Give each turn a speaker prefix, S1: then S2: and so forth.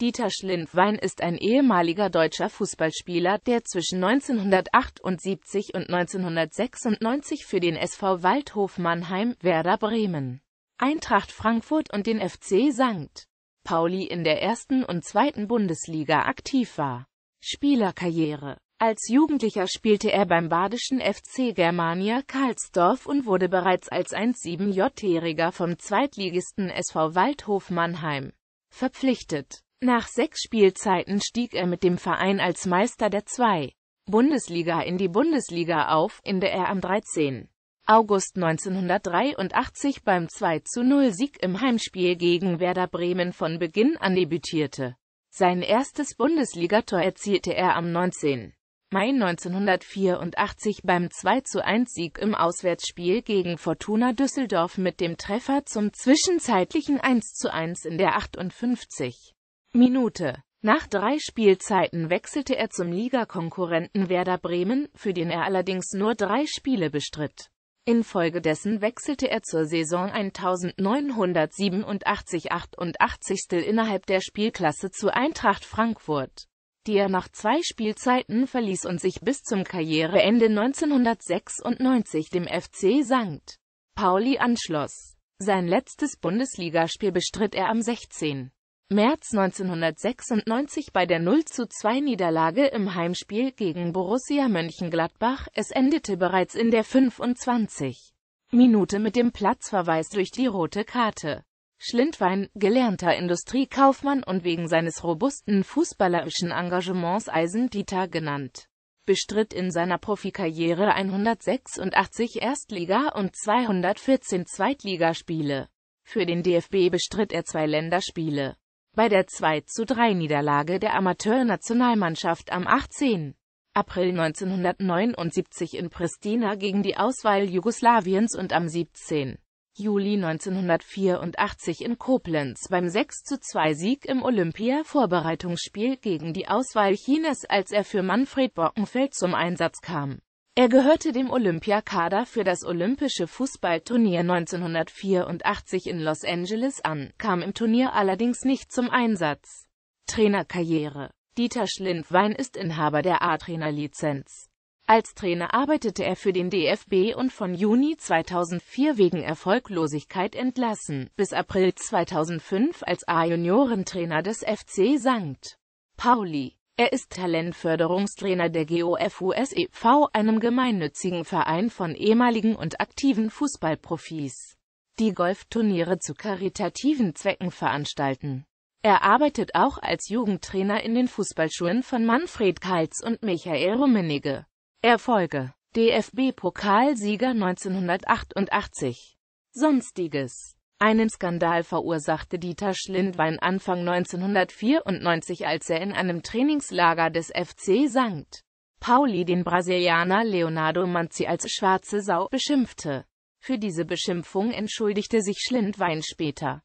S1: Dieter Schlindwein ist ein ehemaliger deutscher Fußballspieler, der zwischen 1978 und 1996 für den SV Waldhof Mannheim, Werder Bremen, Eintracht Frankfurt und den FC St. Pauli in der ersten und zweiten Bundesliga aktiv war. Spielerkarriere Als Jugendlicher spielte er beim badischen FC Germania Karlsdorf und wurde bereits als 1-7-Jähriger j vom Zweitligisten SV Waldhof Mannheim verpflichtet. Nach sechs Spielzeiten stieg er mit dem Verein als Meister der 2. Bundesliga in die Bundesliga auf, in der er am 13. August 1983 beim 2-0-Sieg im Heimspiel gegen Werder Bremen von Beginn an debütierte. Sein erstes Bundesligator erzielte er am 19. Mai 1984 beim 2-1-Sieg im Auswärtsspiel gegen Fortuna Düsseldorf mit dem Treffer zum zwischenzeitlichen 1-1 in der 58. Minute. Nach drei Spielzeiten wechselte er zum Ligakonkurrenten Werder Bremen, für den er allerdings nur drei Spiele bestritt. Infolgedessen wechselte er zur Saison 1987-88 innerhalb der Spielklasse zu Eintracht Frankfurt, die er nach zwei Spielzeiten verließ und sich bis zum Karriereende 1996 dem FC St. Pauli anschloss. Sein letztes Bundesligaspiel bestritt er am 16. März 1996 bei der 0 zu 2 niederlage im Heimspiel gegen Borussia Mönchengladbach, es endete bereits in der 25. Minute mit dem Platzverweis durch die rote Karte. Schlindwein, gelernter Industriekaufmann und wegen seines robusten fußballerischen Engagements Eisendieter genannt, bestritt in seiner Profikarriere 186 Erstliga- und 214 Zweitligaspiele. Für den DFB bestritt er zwei Länderspiele. Bei der 2 zu 3 Niederlage der Amateurnationalmannschaft am 18. April 1979 in Pristina gegen die Auswahl Jugoslawiens und am 17. Juli 1984 in Koblenz beim 6 zu 2 sieg im Olympia-Vorbereitungsspiel gegen die Auswahl Chinas, als er für Manfred Borkenfeld zum Einsatz kam. Er gehörte dem Olympiakader für das Olympische Fußballturnier 1984 in Los Angeles an, kam im Turnier allerdings nicht zum Einsatz. Trainerkarriere Dieter Schlindwein ist Inhaber der A-Trainer-Lizenz. Als Trainer arbeitete er für den DFB und von Juni 2004 wegen Erfolglosigkeit entlassen, bis April 2005 als A-Juniorentrainer des FC St. Pauli. Er ist Talentförderungstrainer der GOFUSEV, einem gemeinnützigen Verein von ehemaligen und aktiven Fußballprofis, die Golfturniere zu karitativen Zwecken veranstalten. Er arbeitet auch als Jugendtrainer in den Fußballschulen von Manfred Kaltz und Michael Rummenigge. Erfolge DFB-Pokalsieger 1988 Sonstiges einen Skandal verursachte Dieter Schlindwein Anfang 1994, als er in einem Trainingslager des FC St. Pauli den Brasilianer Leonardo Manzi als schwarze Sau beschimpfte. Für diese Beschimpfung entschuldigte sich Schlindwein später.